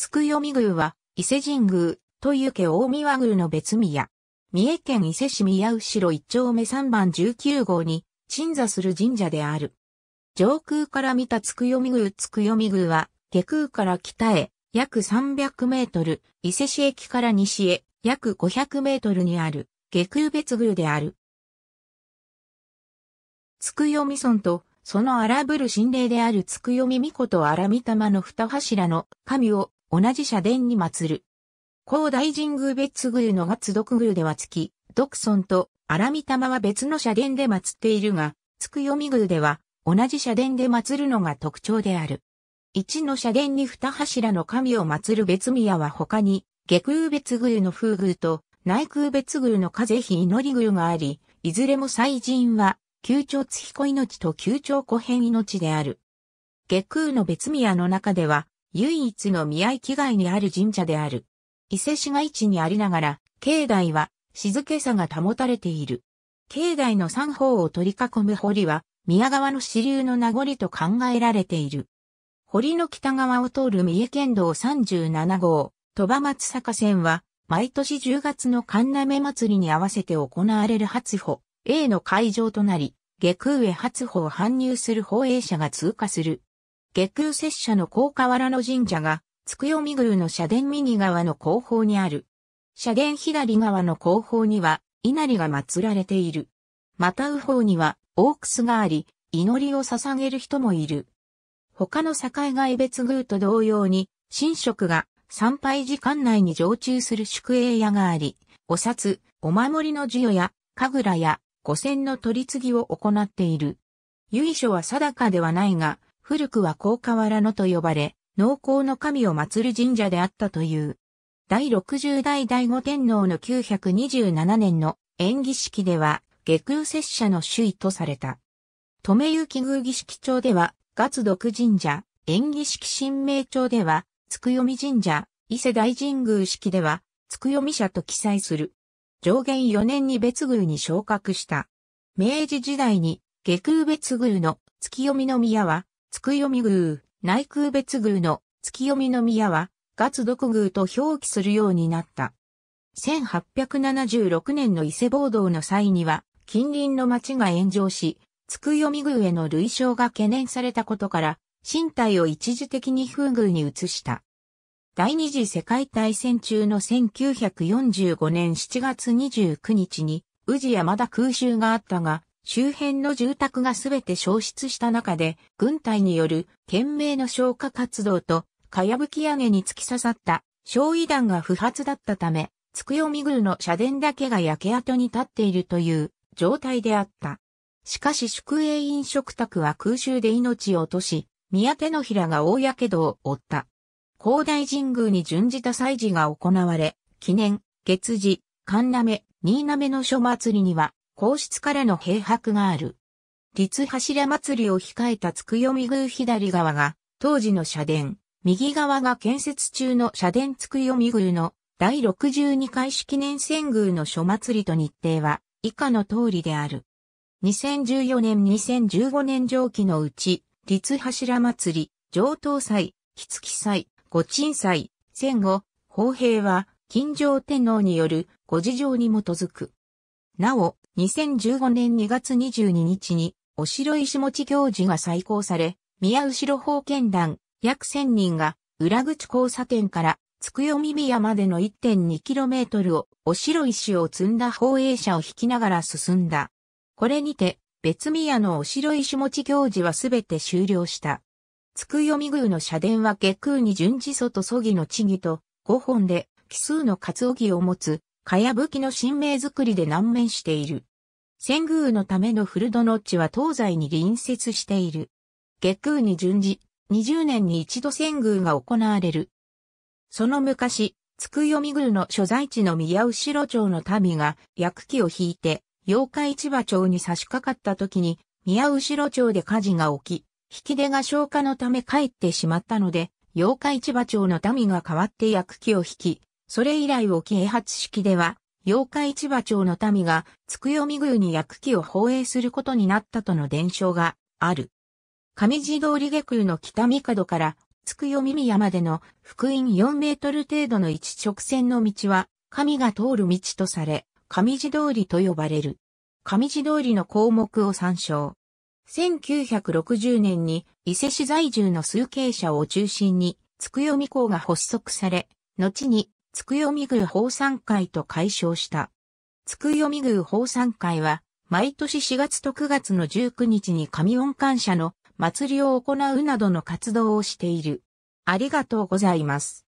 つくよみ宮は、伊勢神宮、という家大宮宮の別宮。三重県伊勢市宮後一丁目3番19号に、鎮座する神社である。上空から見たつくよみ宮つくよみ宮は、下空から北へ、約300メートル、伊勢市駅から西へ、約500メートルにある、下空別宮である。つくよみ村と、その荒ぶる神霊であるつくよみみこと荒御霊の二柱の神を同じ社殿に祀る。高大神宮別宮の月独宮では月、独尊と荒見玉は別の社殿で祀っているが、月読宮では同じ社殿で祀るのが特徴である。一の社殿に二柱の神を祀る別宮は他に、下空別宮の風宮と内空別宮の風妃祈り宮があり、いずれも祭神は、九長月彦命と九長古変命である。下空の別宮の中では、唯一の宮域外にある神社である。伊勢市街地にありながら、境内は静けさが保たれている。境内の三方を取り囲む堀は、宮川の支流の名残と考えられている。堀の北側を通る三重県道37号、鳥羽松坂線は、毎年10月の神目祭りに合わせて行われる初歩 A の会場となり、下空へ初歩を搬入する放映者が通過する。月空拙者の高河原の神社が、つくよみ宮の社殿右側の後方にある。社殿左側の後方には、稲荷が祀られている。また右方には、大楠があり、祈りを捧げる人もいる。他の境外別宮と同様に、神職が参拝時間内に常駐する宿営屋があり、お札、お守りの授与や、神楽や、五線の取り次ぎを行っている。由緒は定かではないが、古くは高河原野と呼ばれ、農耕の神を祀る神社であったという。第60代第醐天皇の927年の縁儀式では、下空拙者の首位とされた。留行宮儀式町では、月独神社、縁儀式神明町では、つくよみ神社、伊勢大神宮式では、つくよみ社と記載する。上限4年に別宮に昇格した。明治時代に、下空別宮の月読みの宮は、月読み宮、内空別宮の月読みの宮は、月独宮と表記するようになった。1876年の伊勢暴動の際には、近隣の町が炎上し、月読み宮への類称が懸念されたことから、身体を一時的に風宮に移した。第二次世界大戦中の1945年7月29日に、宇治山田空襲があったが、周辺の住宅がすべて消失した中で、軍隊による懸命の消火活動と、かやぶき屋根に突き刺さった焼夷弾が不発だったため、つくよみ宮の社殿だけが焼け跡に立っているという状態であった。しかし宿営飲食宅は空襲で命を落とし、宮手の平が大火傷を負った。広大神宮に準じた祭事が行われ、記念、月次、神なめ、新なめの書祭りには、皇室からの閉白がある。立柱祭りを控えたつくよみ宮左側が、当時の社殿、右側が建設中の社殿つくよみ宮の第62回式年遷宮の諸祭りと日程は以下の通りである。2014年2015年上記のうち、立柱祭り、上等祭、木月祭、御鎮祭、戦後、法平は、金城天皇によるご事情に基づく。なお、2015年2月22日に、お城石持行事が再興され、宮後方見団、約1000人が、裏口交差点から、つくよみ宮までの 1.2km を、お城石を積んだ放映車を引きながら進んだ。これにて、別宮のお城石持行事はすべて終了した。つくよみ宮の社殿は下空に順次祖と祖義の地義と、5本で、奇数の活おぎを持つ、かやぶきの神明造りで難面している。仙宮のための古土の地は東西に隣接している。月空に順次、20年に一度仙宮が行われる。その昔、つくよみ宮の所在地の宮後町の民が、薬器を引いて、妖怪市場町に差し掛かった時に、宮後町で火事が起き、引き出が消化のため帰ってしまったので、妖怪市場町の民が代わって薬器を引き、それ以来を啓発式では、妖怪千葉町の民が、つくよみ宮に薬器を放映することになったとの伝承がある。上地通り下空の北三角から、つくよみ宮までの福音4メートル程度の一直線の道は、神が通る道とされ、上地通りと呼ばれる。上地通りの項目を参照。1960年に伊勢市在住の数形者を中心に、つくよみ校が発足され、後につくよみぐう放参会と解消した。つくよみぐう放参会は、毎年4月と9月の19日に神音感謝の祭りを行うなどの活動をしている。ありがとうございます。